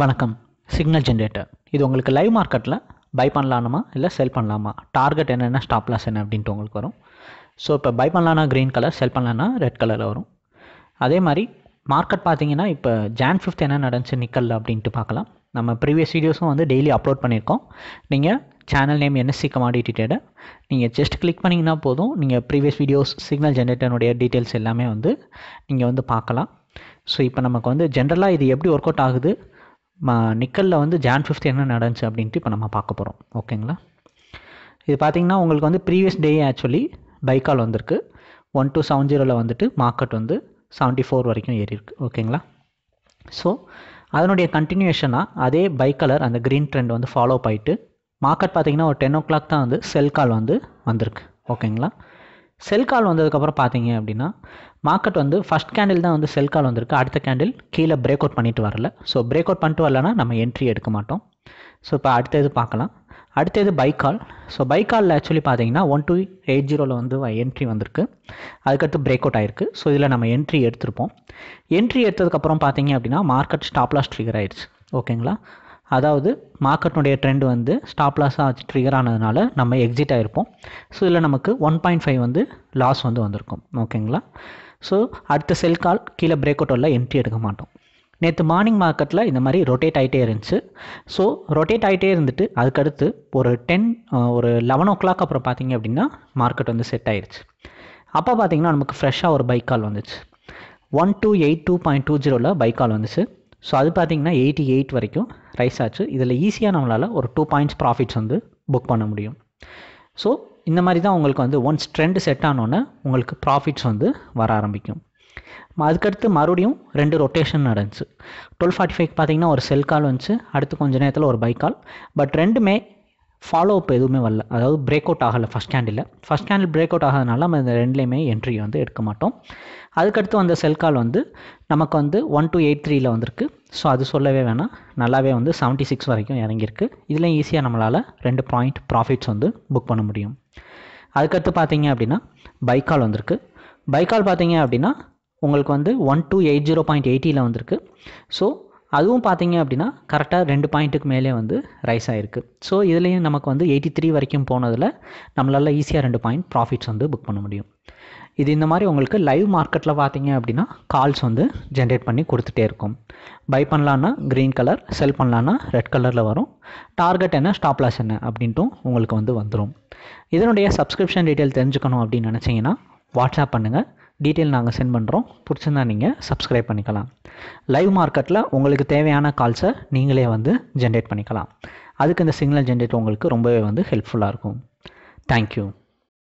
வணக்கம் signal generator இது உங்களுக்கு லைவ் மார்க்கெட்டில் பை பண்ணலாமா இல்லை செல் பண்ணலாமா டார்கெட் என்னென்ன ஸ்டாப் லாஸ் என்ன அப்படின்ட்டு உங்களுக்கு வரும் ஸோ இப்போ பை பண்ணலான்னா க்ரீன் கலர் செல் பண்ணலான்னா ரெட் கலரில் வரும் அதே மாதிரி மார்க்கெட் பார்த்தீங்கன்னா இப்போ ஜான் ஃபிஃப்த் என்ன நடந்துச்சு நிக்கல் அப்படின்ட்டு பார்க்கலாம் நம்ம ப்ரீவியஸ் வீடியோஸும் வந்து டெய்லி அப்லோட் பண்ணியிருக்கோம் நீங்கள் சேனல் நேம் என்எஸ்சி கமாடிட்டி டேடை நீங்கள் ஜஸ்ட் கிளிக் பண்ணிங்கன்னா போதும் நீங்கள் ப்ரீவியஸ் வீடியோஸ் சிக்னல் ஜென்ரேட்டனுடைய டீட்டெயில்ஸ் எல்லாமே வந்து நீங்கள் வந்து பார்க்கலாம் ஸோ இப்போ நமக்கு வந்து ஜென்ரலாக இது எப்படி ஒர்க் அவுட் ஆகுது நிக்கலில் வந்து ஜான் ஃபிஃப்த் என்ன நடந்துச்சு அப்படின்ட்டு இப்போ நம்ம பார்க்க போகிறோம் ஓகேங்களா இது பார்த்திங்கன்னா உங்களுக்கு வந்து ப்ரீவியஸ் டே ஆக்சுவலி பைக்கால் வந்திருக்கு ஒன் டூ செவன் ஜீரோவில் வந்துட்டு மார்க்கெட் வந்து செவன்ட்டி ஃபோர் வரைக்கும் ஏறி இருக்குது ஓகேங்களா ஸோ அதனுடைய கண்டினியூஷனாக அதே பைக் கலர் அந்த க்ரீன் ட்ரெண்ட் வந்து ஃபாலோ பண்ணிட்டு மார்க்கெட் பார்த்திங்கன்னா ஒரு டென் ஓ கிளாக் தான் வந்து செல் கால் வந்து வந்திருக்கு ஓகேங்களா செல் கால் வந்ததுக்கப்புறம் பார்த்தீங்க அப்படின்னா மார்க்கெட் வந்து ஃபஸ்ட் கேண்டில் தான் வந்து செல் கால் வந்திருக்கு அடுத்த கேண்டில் கீழே பிரேக் அவுட் பண்ணிட்டு வரல ஸோ பிரேக் அவுட் பண்ணிட்டு வரலன்னா நம்ம என்ட்ரி எடுக்க மாட்டோம் ஸோ இப்போ அடுத்த இது பார்க்கலாம் அடுத்தது பைக்கால் ஸோ பைக்காலில் ஆக்சுவலி பார்த்தீங்கன்னா ஒன் டூ எயிட் ஜீரோவில் வந்து என்ட்ரி வந்திருக்கு அதுக்கடுத்து பிரேக் அவுட் ஆயிருக்கு ஸோ இதில் நம்ம என்ட்ரி எடுத்திருப்போம் என்ட்ரி எடுத்ததுக்கப்புறம் பார்த்தீங்க அப்படின்னா மார்க்கெட் ஸ்டாப்லாஸ் ட்ரிகர் ஆயிடுச்சு ஓகேங்களா அதாவது மார்க்கெட்டுடைய ட்ரெண்ட் வந்து ஸ்டாப் லாஸாக வச்சு ட்ரிகர் ஆனதுனால நம்ம எக்ஸிட் ஆகிருப்போம் ஸோ இதில் நமக்கு ஒன் பாயிண்ட் ஃபைவ் வந்து லாஸ் வந்து வந்திருக்கும் ஓகேங்களா ஸோ அடுத்த செல் கால் கீழே பிரேக் உள்ள என்ட்ரி எடுக்க மாட்டோம் நேற்று மார்னிங் மார்க்கெட்டில் இந்த மாதிரி ரொட்டேட் ஆகிட்டே இருந்துச்சு ஸோ ரொட்டேட் ஆகிட்டே இருந்துட்டு அதுக்கடுத்து ஒரு டென் ஒரு லெவன் ஓ கிளாக் அப்புறம் பார்த்தீங்க அப்படின்னா மார்க்கெட் வந்து செட் ஆயிடுச்சு அப்போ பார்த்தீங்கன்னா நமக்கு ஃப்ரெஷ்ஷாக ஒரு பைக் கால் வந்துச்சு one two eight two point two ஜீரோவில் பைக் கால் வந்துச்சு ஸோ அது பார்த்திங்கன்னா எயிட்டி எயிட் வரைக்கும் ரைஸ் ஆச்சு இதில் ஈஸியாக நம்மளால் ஒரு டூ பாயிண்ட்ஸ் ப்ராஃபிட்ஸ் வந்து புக் பண்ண முடியும் ஸோ இந்த மாதிரி தான் உங்களுக்கு வந்து ஒன்ஸ் ட்ரெண்ட் செட் ஆனோன்னே உங்களுக்கு ப்ராஃபிட்ஸ் வந்து வர ஆரம்பிக்கும் அதுக்கடுத்து மறுபடியும் ரெண்டு ரொட்டேஷன் நடந்துச்சு டுவெல் ஃபார்ட்டி ஃபைவ் பார்த்திங்கன்னா ஒரு செல் கால் வந்துச்சு அடுத்து கொஞ்சம் நேரத்தில் ஒரு பை கால் பட் ரெண்டுமே ஃபாலோ அப் எதுவுமே வரல அதாவது பிரேக் அவுட் ஆகலை first candle first candle break out ஆகிறதுனால நம்ம இந்த ரெண்டுலேயுமே என்ட்ரி வந்து எடுக்க மாட்டோம் அதுக்கடுத்து வந்த செல் கால் வந்து நமக்கு வந்து ஒன் டூ எயிட் த்ரீயில் வந்திருக்கு ஸோ அது சொல்லவே வேணாம் நல்லாவே வந்து செவன்ட்டி சிக்ஸ் வரைக்கும் இறங்கியிருக்கு இதில் ஈஸியாக நம்மளால் ரெண்டு பாயிண்ட் ப்ராஃபிட்ஸ் வந்து புக் பண்ண முடியும் அதுக்கடுத்து பார்த்தீங்க அப்படின்னா பைக்கால் வந்திருக்கு பைக்கால் பார்த்தீங்க அப்படின்னா உங்களுக்கு வந்து one two eight zero point எயிட்டியில் வந்திருக்கு ஸோ அதுவும் பார்த்தீங்க அப்படின்னா கரெக்டாக ரெண்டு பாயிண்ட்டுக்கு மேலே வந்து ரைஸ் ஆகிருக்கு ஸோ இதுலேயும் நமக்கு வந்து எயிட்டி த்ரீ வரைக்கும் போனதில் நம்மளால் ஈஸியாக ரெண்டு பாயிண்ட் ப்ராஃபிட்ஸ் வந்து புக் பண்ண முடியும் இது இந்த மாதிரி உங்களுக்கு லைவ் மார்க்கெட்டில் பார்த்தீங்க அப்படின்னா கால்ஸ் வந்து ஜென்ரேட் பண்ணி கொடுத்துட்டே இருக்கும் பை பண்ணலான்னா க்ரீன் கலர் செல் பண்ணலான்னா ரெட் கலரில் வரும் டார்கெட் என்ன ஸ்டாப் லாஸ் என்ன அப்படின்ட்டும் உங்களுக்கு வந்து வந்துடும் இதனுடைய சப்ஸ்கிரிப்ஷன் டீட்டெயில் தெரிஞ்சுக்கணும் அப்படின்னு நினச்சிங்கன்னா வாட்ஸ்அப் பண்ணுங்கள் டீட்டெயில் நாங்கள் சென்ட் பண்ணுறோம் பிடிச்சிருந்தா நீங்கள் சப்ஸ்கிரைப் பண்ணிக்கலாம் லைவ் மார்க்கெட்டில் உங்களுக்கு தேவையான கால்ஸை நீங்களே வந்து ஜென்ரேட் பண்ணிக்கலாம் அதுக்கு இந்த சிக்னல் ஜென்ரேட் உங்களுக்கு ரொம்பவே வந்து ஹெல்ப்ஃபுல்லாக இருக்கும் தேங்க்யூ